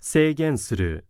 制限する